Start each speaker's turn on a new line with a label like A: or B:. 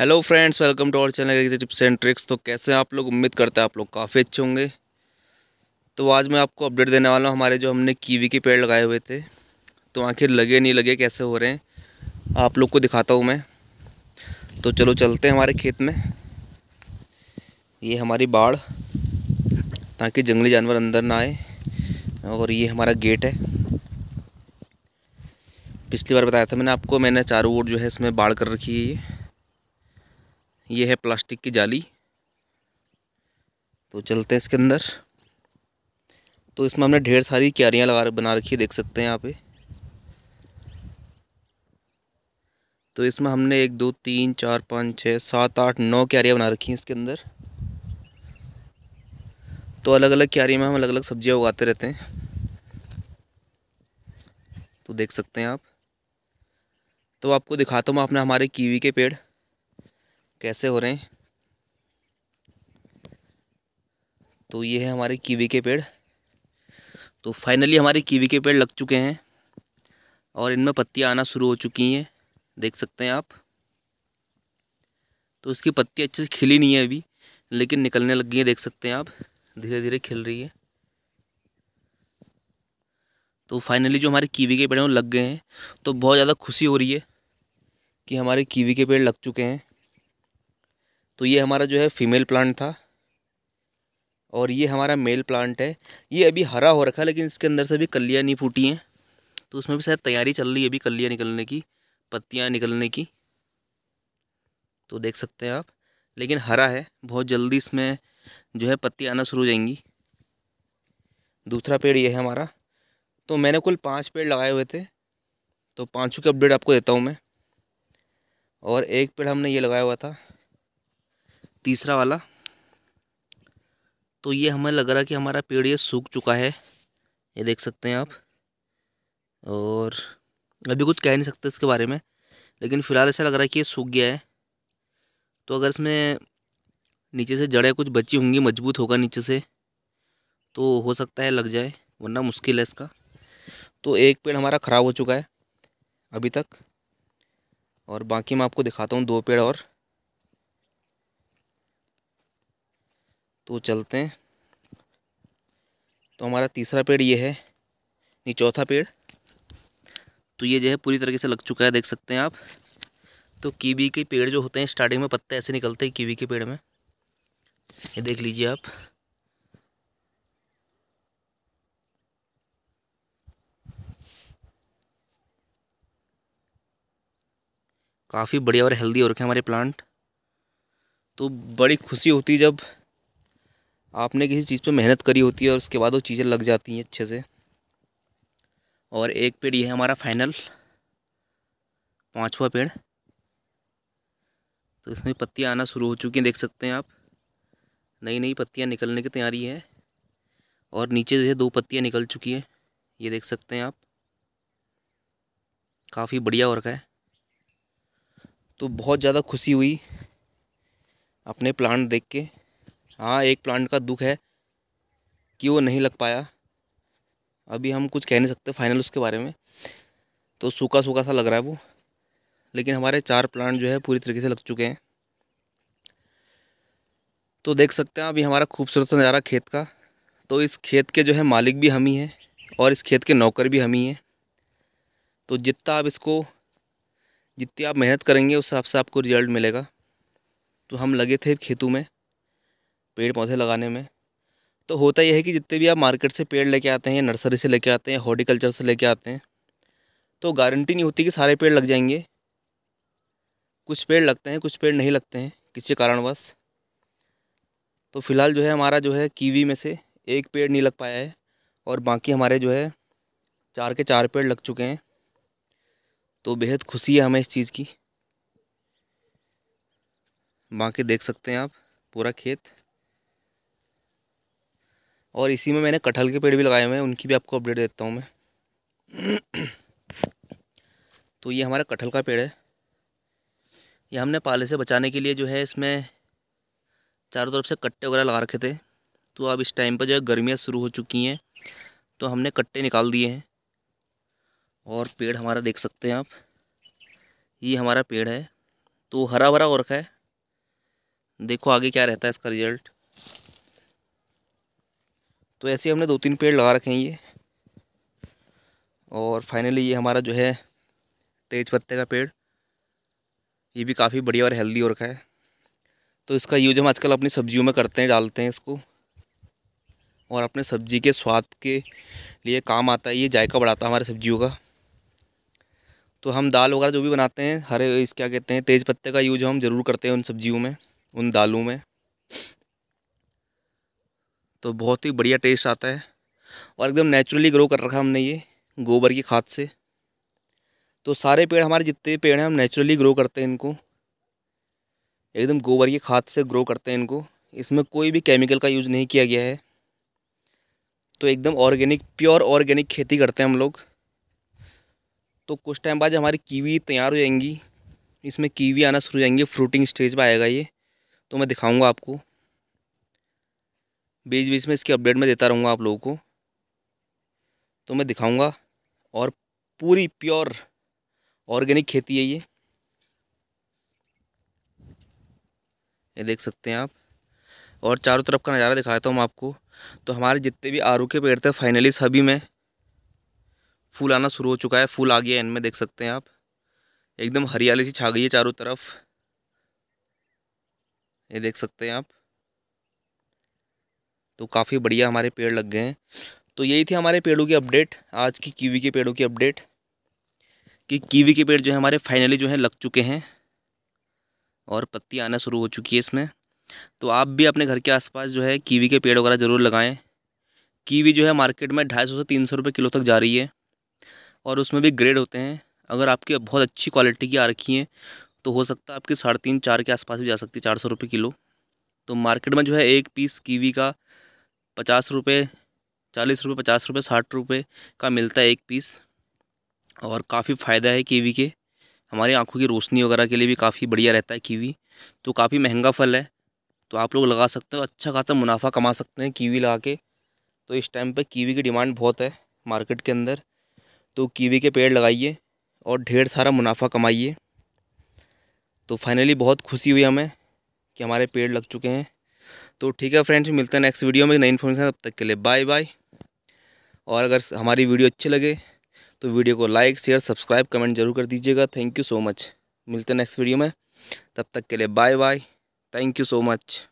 A: hello friends welcome to our channel tips and tricks तो कैसे आप लोग उम्मीद करते हैं आप लोग काफ़ी अच्छे होंगे तो आज मैं आपको अपडेट देने वाला हूँ हमारे जो हमने कीवी के पेड़ लगाए हुए थे तो आखिर लगे नहीं लगे कैसे हो रहे हैं आप लोग को दिखाता हूँ मैं तो चलो चलते हैं हमारे खेत में ये हमारी बाढ़ ताकि जंगली जानवर अंदर ना आए और ये हमारा गेट है पिछली बार बताया था मैंने आपको मैंने चारों ओर जो है इसमें बाढ़ कर रखी है ये ये है प्लास्टिक की जाली तो चलते हैं इसके अंदर तो इसमें हमने ढेर सारी क्यारियाँ लगा बना रखी है देख सकते हैं यहाँ पे तो इसमें हमने एक दो तीन चार पाँच छः सात आठ नौ क्यारियाँ बना रखी हैं इसके अंदर तो अलग अलग क्यारियों में हम अलग अलग सब्जियाँ उगाते रहते हैं तो देख सकते हैं आप तो आपको दिखाता हूँ आपने हमारे कीवी के पेड़ कैसे हो रहे हैं तो ये है हमारे कीवी के पेड़ तो फाइनली हमारे कीवी के पेड़ लग चुके हैं और इनमें पत्तियाँ आना शुरू हो चुकी हैं देख सकते हैं आप तो इसकी पत्ती अच्छे से खिली नहीं है अभी लेकिन निकलने लग गई है देख सकते हैं आप धीरे धीरे खिल रही है तो फाइनली जो हमारे कीवी के पेड़ हैं वो लग गए हैं तो बहुत ज़्यादा खुशी हो रही है कि हमारे कीवी के पेड़ लग चुके हैं तो ये हमारा जो है फीमेल प्लांट था और ये हमारा मेल प्लांट है ये अभी हरा हो रखा है लेकिन इसके अंदर से अभी कलियाँ नहीं फूटी हैं तो उसमें भी शायद तैयारी चल रही है अभी कलियाँ निकलने की पत्तियाँ निकलने की तो देख सकते हैं आप लेकिन हरा है बहुत जल्दी इसमें जो है पत्तियाँ आना शुरू हो जाएंगी दूसरा पेड़ ये है हमारा तो मैंने कुल पाँच पेड़ लगाए हुए थे तो पाँचों की अपडेट आपको देता हूँ मैं और एक पेड़ हमने ये लगाया हुआ था तीसरा वाला तो ये हमें लग रहा है कि हमारा पेड़ ये सूख चुका है ये देख सकते हैं आप और अभी कुछ कह नहीं सकते इसके बारे में लेकिन फ़िलहाल ऐसा लग रहा है कि ये सूख गया है तो अगर इसमें नीचे से जड़ें कुछ बची होंगी मजबूत होगा नीचे से तो हो सकता है लग जाए वरना मुश्किल है इसका तो एक पेड़ हमारा ख़राब हो चुका है अभी तक और बाकी मैं आपको दिखाता हूँ दो पेड़ और तो चलते हैं तो हमारा तीसरा पेड़ ये है ये चौथा पेड़ तो ये जो है पूरी तरीके से लग चुका है देख सकते हैं आप तो कीवी के पेड़ जो होते हैं स्टार्टिंग में पत्ते ऐसे निकलते हैं कीवी के पेड़ में ये देख लीजिए आप काफ़ी बढ़िया और हेल्दी हो रखे हमारे प्लांट तो बड़ी खुशी होती जब आपने किसी चीज़ पे मेहनत करी होती है और उसके बाद वो चीज़ें लग जाती हैं अच्छे से और एक पेड़ ये है हमारा फाइनल पाँचवा पेड़ तो इसमें पत्तियाँ आना शुरू हो चुकी हैं देख सकते हैं आप नई नई पत्तियाँ निकलने की तैयारी है और नीचे जो है दो पत्तियाँ निकल चुकी हैं ये देख सकते हैं आप काफ़ी बढ़िया और का है तो बहुत ज़्यादा खुशी हुई अपने प्लांट देख के हाँ एक प्लांट का दुख है कि वो नहीं लग पाया अभी हम कुछ कह नहीं सकते फाइनल उसके बारे में तो सूखा सूखा सा लग रहा है वो लेकिन हमारे चार प्लांट जो है पूरी तरीके से लग चुके हैं तो देख सकते हैं अभी हमारा खूबसूरत नज़ारा खेत का तो इस खेत के जो है मालिक भी हम ही हैं और इस खेत के नौकर भी हम ही हैं तो जितना आप इसको जितनी आप मेहनत करेंगे उस हिसाब से आपको रिजल्ट मिलेगा तो हम लगे थे खेतों में पेड़ पौधे लगाने में तो होता यह है कि जितने भी आप मार्केट से पेड़ लेके आते हैं नर्सरी से लेके आते हैं हॉर्टिकल्चर से लेके आते हैं तो गारंटी नहीं होती कि सारे पेड़ लग जाएंगे कुछ पेड़ लगते हैं कुछ पेड़ नहीं लगते हैं किसी कारणवश तो फ़िलहाल जो है हमारा जो है कीवी में से एक पेड़ नहीं लग पाया है और बाकी हमारे जो है चार के चार पेड़ लग चुके हैं तो बेहद खुशी है हमें इस चीज़ की बाकी देख सकते हैं आप पूरा खेत और इसी में मैंने कटहल के पेड़ भी लगाए हुए हैं उनकी भी आपको अपडेट देता हूँ मैं तो ये हमारा कटहल का पेड़ है ये हमने पाले से बचाने के लिए जो है इसमें चारों तरफ से कट्टे वगैरह लगा रखे थे तो अब इस टाइम पर जो है गर्मियाँ शुरू हो चुकी हैं तो हमने कट्टे निकाल दिए हैं और पेड़ हमारा देख सकते हैं आप ये हमारा पेड़ है तो हरा भरा और रखा है देखो आगे क्या रहता है इसका रिजल्ट तो ऐसे हमने दो तीन पेड़ लगा रखे हैं ये और फाइनली ये हमारा जो है तेज पत्ते का पेड़ ये भी काफ़ी बढ़िया और हेल्दी हो रखा है तो इसका यूज हम आजकल अपनी सब्जियों में करते हैं डालते हैं इसको और अपने सब्जी के स्वाद के लिए काम आता है ये जायका बढ़ाता है हमारे सब्जियों का तो हम दाल वगैरह जो भी बनाते हैं हरे इस क्या कहते हैं तेज़ पत्ते का यूज हम ज़रूर करते हैं उन सब्जियों में उन दालों में तो बहुत ही बढ़िया टेस्ट आता है और एकदम नेचुरली ग्रो कर रखा हमने ये गोबर की खाद से तो सारे पेड़ हमारे जितने पेड़ हैं हम नेचुरली ग्रो करते हैं इनको एकदम गोबर की खाद से ग्रो करते हैं इनको इसमें कोई भी केमिकल का यूज़ नहीं किया गया है तो एकदम ऑर्गेनिक प्योर ऑर्गेनिक खेती करते हैं हम लोग तो कुछ टाइम बाद हमारी कीवी तैयार हो जाएंगी इसमें कीवी आना शुरू हो जाएंगी फ्रूटिंग स्टेज पर आएगा ये तो मैं दिखाऊंगा आपको बीच बीच में इसकी अपडेट में देता रहूँगा आप लोगों को तो मैं दिखाऊँगा और पूरी प्योर ऑर्गेनिक खेती है ये ये देख सकते हैं आप और चारों तरफ का नज़ारा दिखाता हूँ आपको तो हमारे जितने भी आरू के पेड़ थे फाइनली सभी में फूल आना शुरू हो चुका है फूल आ गया है इनमें देख सकते हैं आप एकदम हरियाली सी छा गई है चारों तरफ ये देख सकते हैं आप तो काफ़ी बढ़िया हमारे पेड़ लग गए हैं तो यही थी हमारे पेड़ों की अपडेट आज की कीवी के पेड़ों की अपडेट कि कीवी के पेड़ जो है हमारे फाइनली जो है लग चुके हैं और पत्ती आना शुरू हो चुकी है इसमें तो आप भी अपने घर के आसपास जो है कीवी के पेड़ वगैरह ज़रूर लगाएं कीवी जो है मार्केट में ढाई सौ से तीन सौ रुपये किलो तक जा रही है और उसमें भी ग्रेड होते हैं अगर आपकी बहुत अच्छी क्वालिटी की आ रखी हैं तो हो सकता है आपके साढ़े तीन चार के आसपास भी जा सकती है चार सौ रुपये किलो तो मार्केट में जो है एक पीस कीवी का पचास रुपये चालीस रुपये पचास रुपये साठ रुपये का मिलता है एक पीस और काफ़ी फ़ायदा है कीवी के हमारी आँखों की रोशनी वगैरह के लिए भी काफ़ी बढ़िया रहता है कीवी तो काफ़ी महंगा फल है तो आप लोग लगा सकते हो अच्छा खासा मुनाफा कमा सकते हैं कीवी लगा के तो इस टाइम पर कीवी की डिमांड बहुत है मार्केट के अंदर तो कीवी के पेड़ लगाइए और ढेर सारा मुनाफा कमाइए तो फाइनली बहुत खुशी हुई हमें कि हमारे पेड़ लग चुके हैं तो ठीक है फ्रेंड्स मिलते हैं नेक्स्ट वीडियो में नई इन्फॉर्मेशन तब तक के लिए बाय बाय और अगर हमारी वीडियो अच्छी लगे तो वीडियो को लाइक शेयर सब्सक्राइब कमेंट जरूर कर दीजिएगा थैंक यू सो मच मिलते हैं नेक्स्ट वीडियो में तब तक के लिए bye bye thank you so much